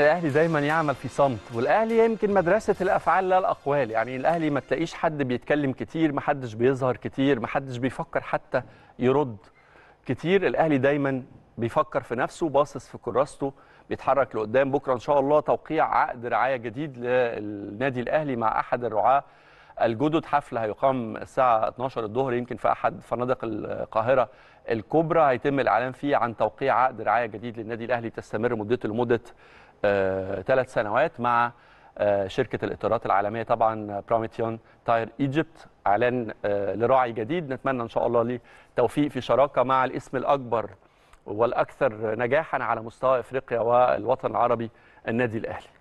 الاهلي دايما يعمل في صمت والاهلي يمكن مدرسه الافعال لا الاقوال يعني الاهلي ما تلاقيش حد بيتكلم كتير ما حدش بيظهر كتير ما حدش بيفكر حتى يرد كتير الاهلي دايما بيفكر في نفسه باصص في كراسته بيتحرك لقدام بكره ان شاء الله توقيع عقد رعايه جديد للنادي الاهلي مع احد الرعاه الجدد حفل هيقام الساعه 12 الظهر يمكن في احد فنادق القاهره الكبرى هيتم الاعلان فيه عن توقيع عقد رعايه جديد للنادي الاهلي تستمر مدته لمده آه، ثلاث سنوات مع آه، شركه الاطارات العالميه طبعا براميتيون تاير ايجيبت اعلان آه، لراعي جديد نتمنى ان شاء الله ليه توفيق في شراكه مع الاسم الاكبر والاكثر نجاحا على مستوى افريقيا والوطن العربي النادي الاهلي